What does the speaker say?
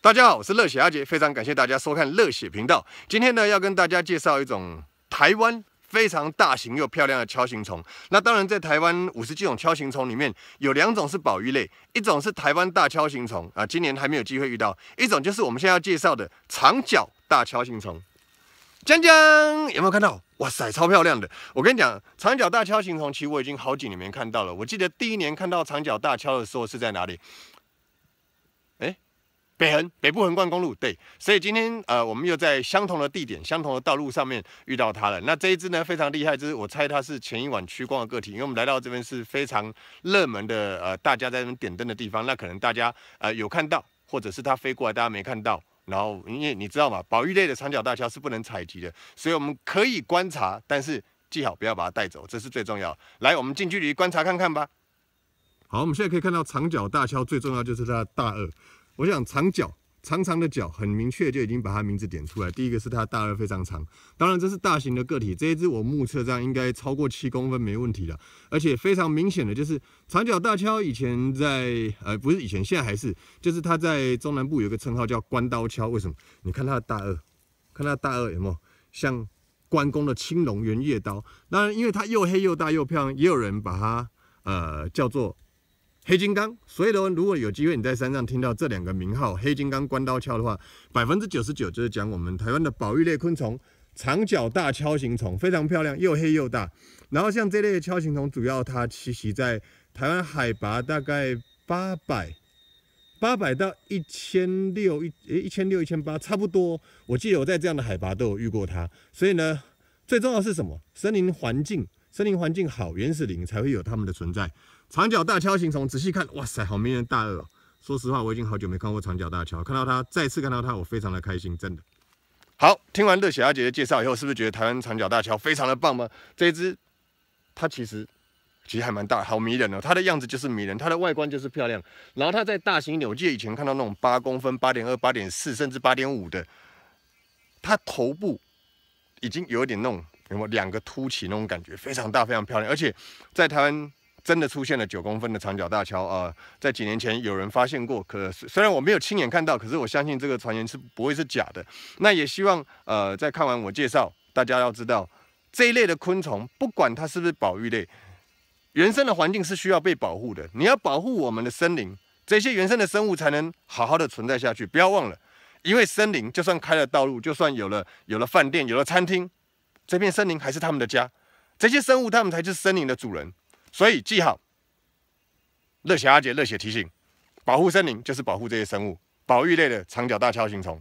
大家好，我是乐血阿杰，非常感谢大家收看乐血频道。今天呢，要跟大家介绍一种台湾非常大型又漂亮的锹形虫。那当然，在台湾五十几种锹形虫里面，有两种是保育类，一种是台湾大锹形虫啊，今年还没有机会遇到；一种就是我们现在要介绍的长角大锹形虫。江江有没有看到？哇塞，超漂亮的！我跟你讲，长角大锹形虫其实我已经好几年没看到了。我记得第一年看到长角大锹的时候是在哪里？北横北部横贯公路，对，所以今天呃，我们又在相同的地点、相同的道路上面遇到它了。那这一只呢，非常厉害，就是我猜它是前一晚趋光的个体，因为我们来到这边是非常热门的呃，大家在那边点灯的地方，那可能大家呃有看到，或者是它飞过来，大家没看到。然后因为你知道嘛，保育类的长脚大桥是不能采集的，所以我们可以观察，但是记好不要把它带走，这是最重要。来，我们近距离观察看看吧。好，我们现在可以看到长角大桥最重要就是它大耳。我想长脚长长的脚很明确就已经把它名字点出来。第一个是它大二非常长，当然这是大型的个体。这一只我目测这样应该超过七公分没问题了，而且非常明显的就是长脚大锹以前在呃不是以前，现在还是就是它在中南部有个称号叫关刀锹，为什么？你看它的大二，看它大二有没有像关公的青龙圆月刀？然因为它又黑又大又漂亮，也有人把它呃叫做。黑金刚，所以呢，如果有机会你在山上听到这两个名号“黑金刚”、“关刀锹”的话，百分之九十九就是讲我们台湾的保育类昆虫——长角大锹形虫，非常漂亮，又黑又大。然后像这类的锹形虫，主要它栖息在台湾海拔大概八百、八百到一千六一、一千六一千八，差不多。我记得我在这样的海拔都有遇过它。所以呢，最重要是什么？森林环境。森林环境好，原始林才会有它们的存在。长角大锹形虫，仔细看，哇塞，好迷人！大鳄、哦！说实话，我已经好久没看过长角大锹，看到它，再次看到它，我非常的开心，真的。好，听完乐小阿姐的介绍以后，是不是觉得台湾长角大锹非常的棒吗？这只，它其实其实还蛮大，好迷人哦。它的样子就是迷人，它的外观就是漂亮。然后它在大型扭界以前看到那种八公分、八点二、八点四甚至八点五的，它头部已经有点那种。有有两个凸起，那种感觉非常大，非常漂亮。而且在台湾真的出现了九公分的长角大桥啊！在几年前有人发现过，可虽然我没有亲眼看到，可是我相信这个传言是不会是假的。那也希望呃，在看完我介绍，大家要知道这一类的昆虫，不管它是不是保育类，原生的环境是需要被保护的。你要保护我们的森林，这些原生的生物才能好好的存在下去。不要忘了，因为森林就算开了道路，就算有了有了饭店，有了餐厅。这片森林还是他们的家，这些生物他们才是森林的主人，所以记好。热血阿杰热血提醒：保护森林就是保护这些生物，保育类的长脚大锹形虫。